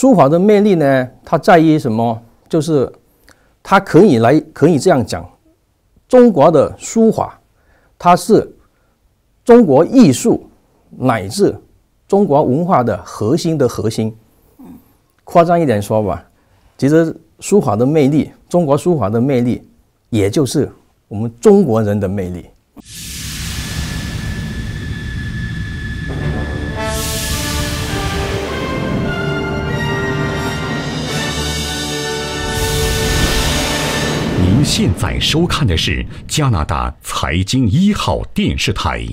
书法的魅力呢，它在于什么？就是它可以来，可以这样讲，中国的书法，它是中国艺术乃至中国文化的核心的核心。夸张一点说吧，其实书法的魅力，中国书法的魅力，也就是我们中国人的魅力。您现在收看的是加拿大财经一号电视台。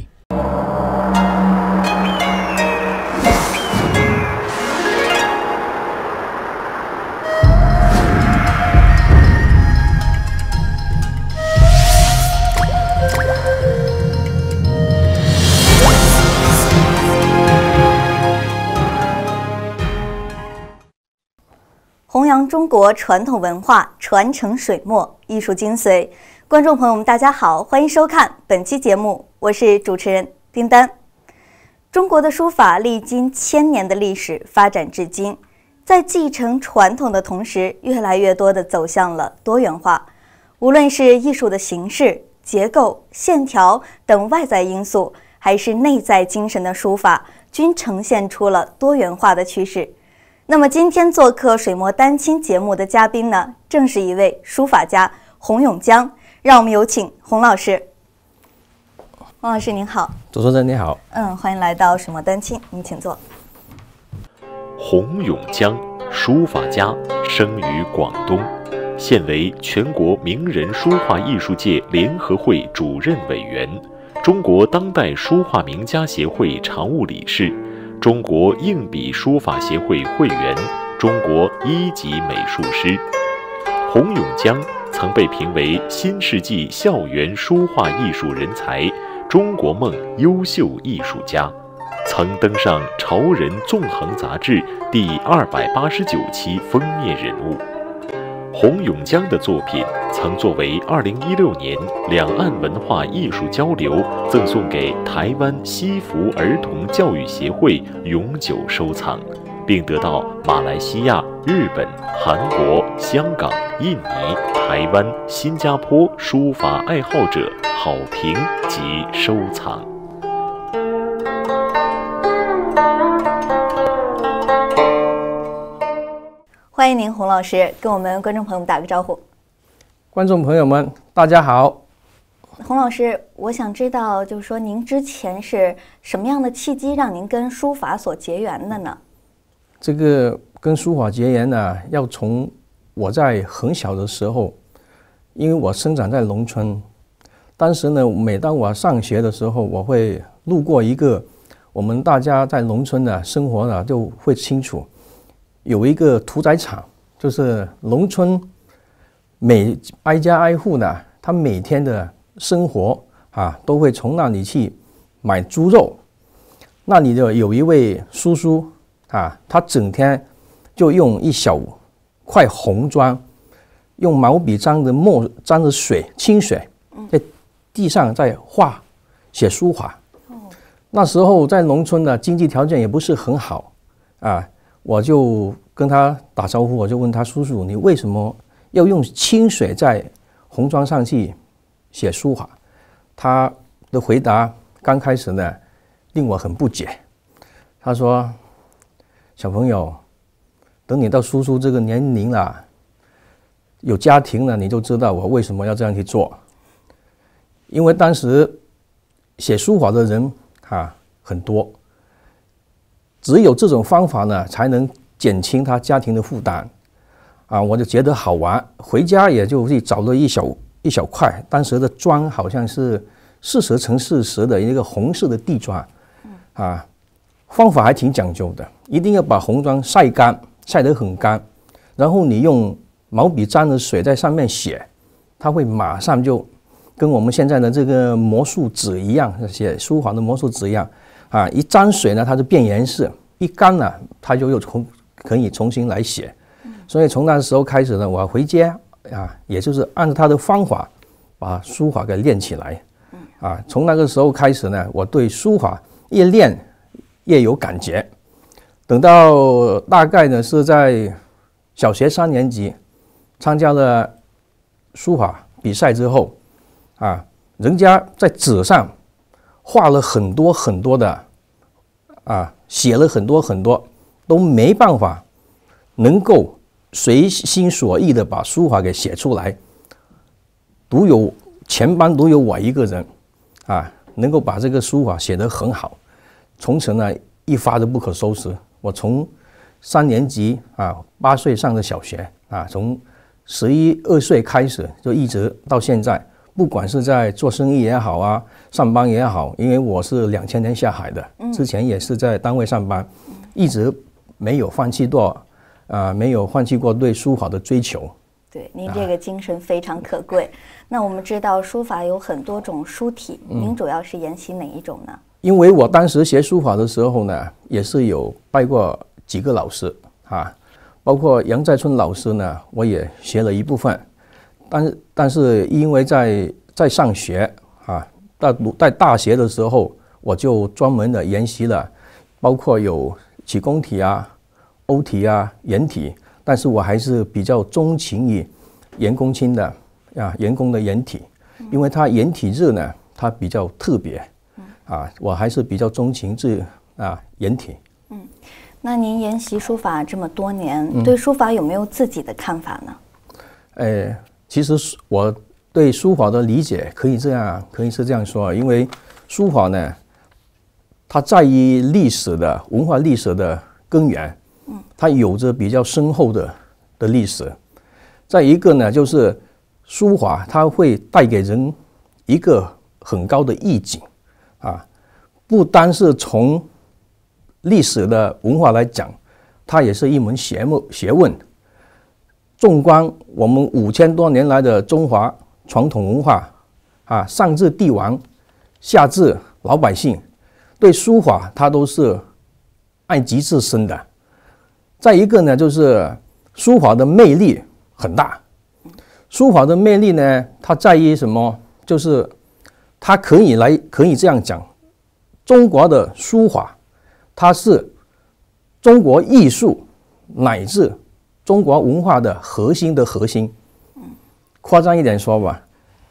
弘扬中国传统文化，传承水墨艺术精髓。观众朋友们，大家好，欢迎收看本期节目，我是主持人丁丹。中国的书法历经千年的历史发展至今，在继承传统的同时，越来越多的走向了多元化。无论是艺术的形式、结构、线条等外在因素，还是内在精神的书法，均呈现出了多元化的趋势。那么今天做客《水墨丹青》节目的嘉宾呢，正是一位书法家洪永江。让我们有请洪老师。洪老师您好，左先生你好，嗯，欢迎来到《水墨丹青》，您请坐。洪永江，书法家，生于广东，现为全国名人书画艺术界联合会主任委员，中国当代书画名家协会常务理事。中国硬笔书法协会会员，中国一级美术师，洪永江曾被评为新世纪校园书画艺术人才，中国梦优秀艺术家，曾登上《潮人纵横》杂志第二百八十九期封面人物。洪永江的作品曾作为2016年两岸文化艺术交流赠送给台湾西福儿童教育协会永久收藏，并得到马来西亚、日本、韩国、香港、印尼、台湾、新加坡书法爱好者好评及收藏。欢迎您，洪老师，跟我们观众朋友打个招呼。观众朋友们，大家好。洪老师，我想知道，就是说，您之前是什么样的契机让您跟书法所结缘的呢？这个跟书法结缘呢，要从我在很小的时候，因为我生长在农村，当时呢，每当我上学的时候，我会路过一个，我们大家在农村的生活呢就会清楚。有一个屠宰场，就是农村，每挨家挨户呢，他每天的生活啊，都会从那里去买猪肉。那里的有一位叔叔啊，他整天就用一小块红砖，用毛笔沾着墨、沾着水（清水）在地上在画写书法。那时候在农村呢，经济条件也不是很好啊。我就跟他打招呼，我就问他：“叔叔，你为什么要用清水在红砖上去写书法？”他的回答刚开始呢，令我很不解。他说：“小朋友，等你到叔叔这个年龄了，有家庭了，你就知道我为什么要这样去做。因为当时写书法的人啊很多。”只有这种方法呢，才能减轻他家庭的负担，啊，我就觉得好玩。回家也就去找了一小一小块当时的砖，好像是四十乘四十的一个红色的地砖，啊，方法还挺讲究的，一定要把红砖晒干，晒得很干，然后你用毛笔沾着水在上面写，它会马上就跟我们现在的这个魔术纸一样，那些书法的魔术纸一样。啊，一沾水呢，它就变颜色；一干呢，它就又重可以重新来写。所以从那时候开始呢，我回家啊，也就是按照他的方法把书法给练起来。啊，从那个时候开始呢，我对书法越练越有感觉。等到大概呢是在小学三年级参加了书法比赛之后，啊，人家在纸上画了很多很多的。啊，写了很多很多，都没办法能够随心所欲的把书法给写出来。独有全班独有我一个人，啊，能够把这个书法写得很好。从此呢，一发都不可收拾。我从三年级啊，八岁上的小学啊，从十一二岁开始就一直到现在。不管是在做生意也好啊，上班也好，因为我是两千年下海的，之前也是在单位上班，一直没有放弃过，啊，没有放弃过对书法的追求。对，您这个精神非常可贵。那我们知道书法有很多种书体，您主要是研习哪一种呢？因为我当时学书法的时候呢，也是有拜过几个老师啊，包括杨再春老师呢，我也学了一部分。但但是，因为在在上学啊，在读在大学的时候，我就专门的研习了，包括有启功体啊、欧体啊、颜体。但是我还是比较钟情于颜公卿的啊，颜公的颜体，因为他颜体字呢，它比较特别啊，我还是比较钟情这啊颜体。嗯，那您研习书法这么多年，对书法有没有自己的看法呢？哎。其实，我对书法的理解可以这样，可以是这样说：，因为书法呢，它在于历史的文化历史的根源，它有着比较深厚的的历史。再一个呢，就是书法它会带给人一个很高的意境，啊，不单是从历史的文化来讲，它也是一门学问学问。纵观我们五千多年来的中华传统文化，啊，上至帝王，下至老百姓，对书法它都是爱极至深的。再一个呢，就是书法的魅力很大。书法的魅力呢，它在于什么？就是它可以来，可以这样讲：中国的书法，它是中国艺术乃至。中国文化的核心的核心，嗯，夸张一点说吧，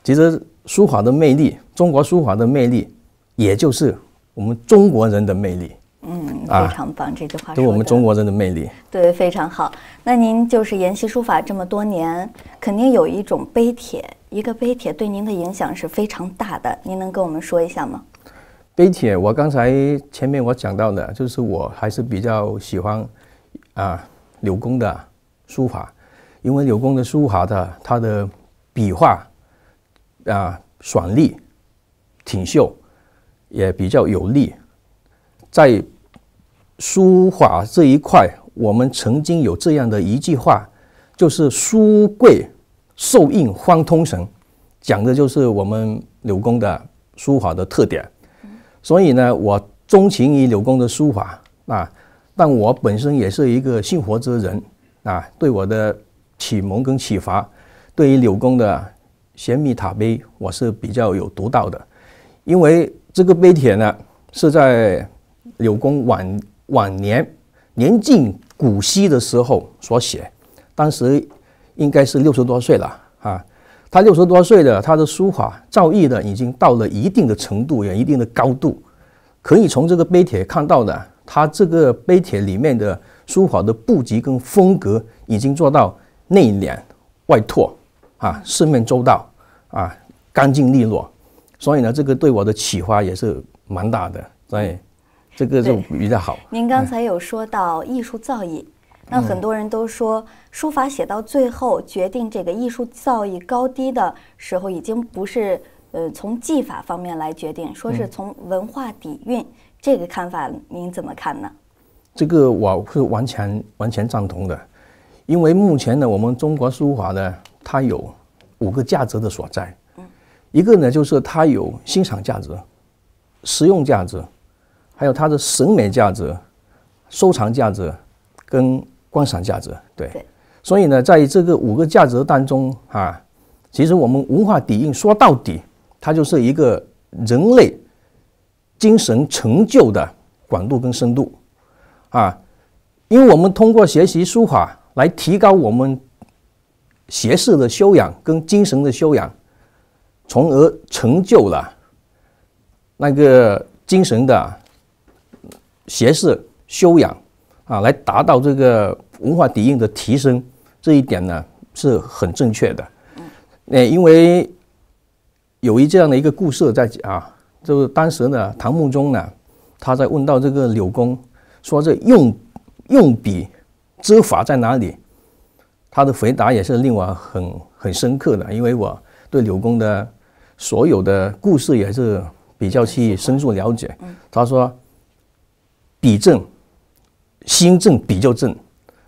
其实书法的魅力，中国书法的魅力，也就是我们中国人的魅力，嗯，非常棒。这句话说的，是我们中国人的魅力，对，非常好。那您就是研习书法这么多年，肯定有一种碑帖，一个碑帖对您的影响是非常大的。您能跟我们说一下吗？碑帖，我刚才前面我讲到的，就是我还是比较喜欢啊，柳公的。书法，因为柳公的书法，的他的笔画啊，爽利、挺秀，也比较有力。在书法这一块，我们曾经有这样的一句话，就是“书贵受印方通神”，讲的就是我们柳公的书法的特点。所以呢，我钟情于柳公的书法啊，但我本身也是一个信佛之人。啊，对我的启蒙跟启发，对于柳公的《玄秘塔碑》，我是比较有独到的，因为这个碑帖呢，是在柳公晚晚年年近古稀的时候所写，当时应该是六十多岁了啊。他六十多岁了，他的书法造诣呢，已经到了一定的程度，有一定的高度，可以从这个碑帖看到呢，他这个碑帖里面的。书法的布局跟风格已经做到内敛外拓啊，四面周到啊，干净利落。所以呢，这个对我的启发也是蛮大的。所以这个就比较好。您刚才有说到艺术造诣，那很多人都说书法写到最后决定这个艺术造诣高低的时候，已经不是呃从技法方面来决定，说是从文化底蕴。这个看法您怎么看呢？这个我是完全完全赞同的，因为目前呢，我们中国书法呢，它有五个价值的所在，一个呢就是它有欣赏价值、实用价值，还有它的审美价值、收藏价值跟观赏价值。对，所以呢，在这个五个价值当中啊，其实我们文化底蕴说到底，它就是一个人类精神成就的广度跟深度。啊，因为我们通过学习书法来提高我们学识的修养跟精神的修养，从而成就了那个精神的学识修养啊，来达到这个文化底蕴的提升。这一点呢，是很正确的。嗯，那因为有一这样的一个故事在啊，就是当时呢，唐穆宗呢，他在问到这个柳公。说这用用笔之法在哪里？他的回答也是令我很很深刻的，因为我对柳公的所有的故事也是比较去深入了解。他说，笔正心正比较正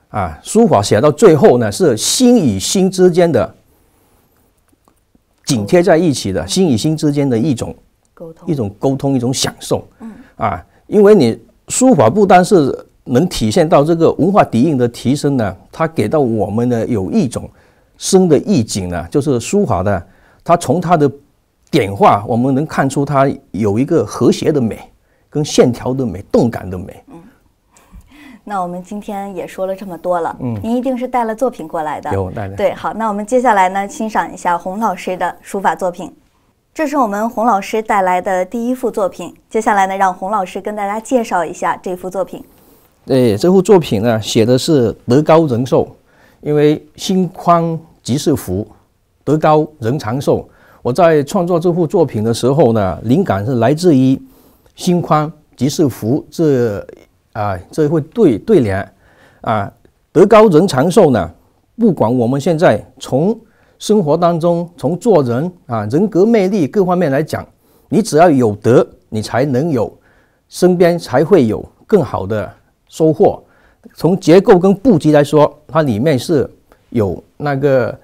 啊，书法写到最后呢，是心与心之间的紧贴在一起的心与心之间的一种沟通，一种沟通，一种享受啊，因为你。书法不单是能体现到这个文化底蕴的提升呢，它给到我们呢有一种深的意境呢，就是书法的，它从它的点画，我们能看出它有一个和谐的美，跟线条的美、动感的美。嗯，那我们今天也说了这么多了，嗯，您一定是带了作品过来的，有带的，对，好，那我们接下来呢，欣赏一下洪老师的书法作品。这是我们洪老师带来的第一幅作品。接下来呢，让洪老师跟大家介绍一下这幅作品。对，这幅作品呢，写的是德高人寿。因为心宽即是福，德高人长寿。我在创作这幅作品的时候呢，灵感是来自于“心宽即是福”这啊这副对对联啊，“德高人长寿”呢，不管我们现在从。生活当中，从做人啊、人格魅力各方面来讲，你只要有德，你才能有身边才会有更好的收获。从结构跟布局来说，它里面是有那个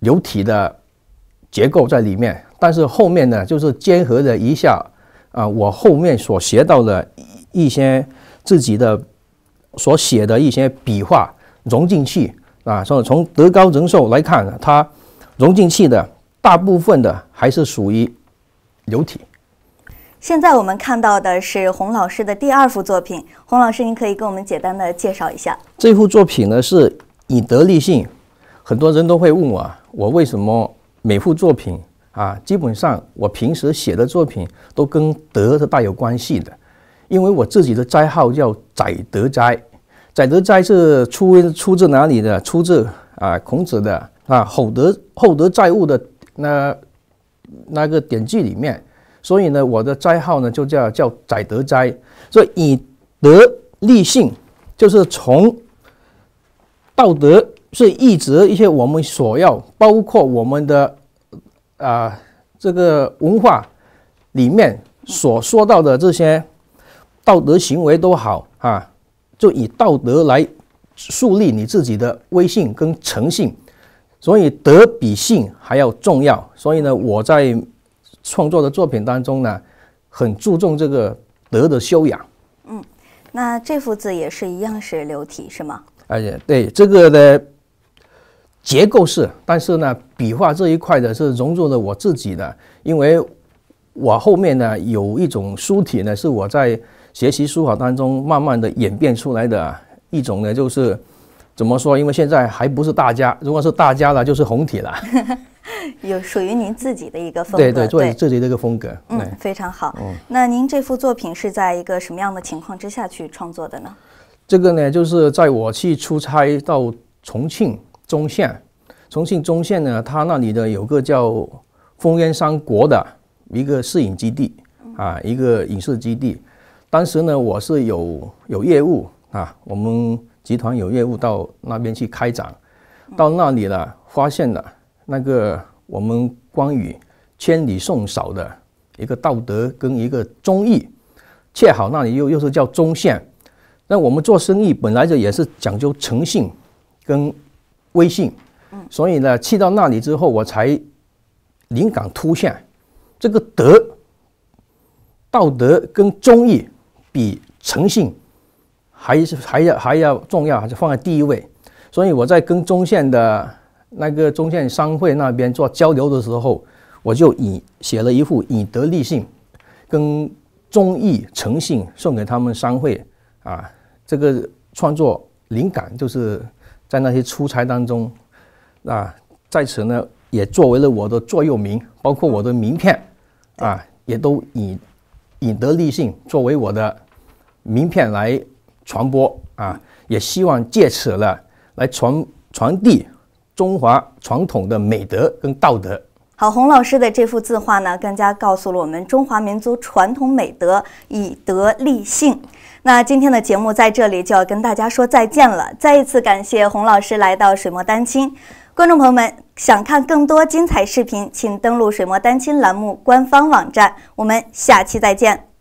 流体的结构在里面，但是后面呢，就是结合了一下啊，我后面所学到的一些自己的所写的一些笔画融进去。啊，所以从德高人寿来看呢，它融进去的大部分的还是属于流体。现在我们看到的是洪老师的第二幅作品，洪老师，您可以给我们简单的介绍一下。这幅作品呢是以德立信。很多人都会问我，我为什么每幅作品啊，基本上我平时写的作品都跟德是大有关系的，因为我自己的斋号叫载德斋。载德斋是出出自哪里的？出自啊孔子的啊“厚德厚德载物”的那那个典籍里面。所以呢，我的斋号呢就叫叫载德斋。所以以德立性，就是从道德，所以一直一些我们所要包括我们的啊这个文化里面所说到的这些道德行为都好啊。就以道德来树立你自己的威信跟诚信，所以德比信还要重要。所以呢，我在创作的作品当中呢，很注重这个德的修养。嗯，那这幅字也是一样是流体是吗？哎呀，对这个的结构是，但是呢，笔画这一块的是融入了我自己的，因为我后面呢有一种书体呢是我在。学习书法当中，慢慢的演变出来的一种呢，就是怎么说？因为现在还不是大家，如果是大家了，就是红体了。有属于您自己的一个风格，对，对，自己自己的一个风格，嗯，非常好。嗯，那您这幅作品是在一个什么样的情况之下去创作的呢？这个呢，就是在我去出差到重庆中县，重庆中县呢，它那里的有个叫烽烟三国的一个摄影基地啊，一个影视基地。当时呢，我是有有业务啊，我们集团有业务到那边去开展，到那里了，发现了那个我们关羽千里送嫂的一个道德跟一个忠义，恰好那里又又是叫忠县，那我们做生意本来就也是讲究诚信，跟威信，嗯，所以呢，去到那里之后，我才灵感突现，这个德，道德跟忠义。比诚信还是还要还要重要，还是放在第一位。所以我在跟中县的那个中县商会那边做交流的时候，我就以写了一副“以德立信”，跟忠义诚信送给他们商会啊。这个创作灵感就是在那些出差当中，啊，在此呢也作为了我的座右铭，包括我的名片啊，也都以“以德立信”作为我的。名片来传播啊，也希望借此呢来传传递中华传统的美德跟道德。好，洪老师的这幅字画呢，更加告诉了我们中华民族传统美德以德立信。那今天的节目在这里就要跟大家说再见了，再一次感谢洪老师来到水墨丹青。观众朋友们想看更多精彩视频，请登录水墨丹青栏目官方网站。我们下期再见。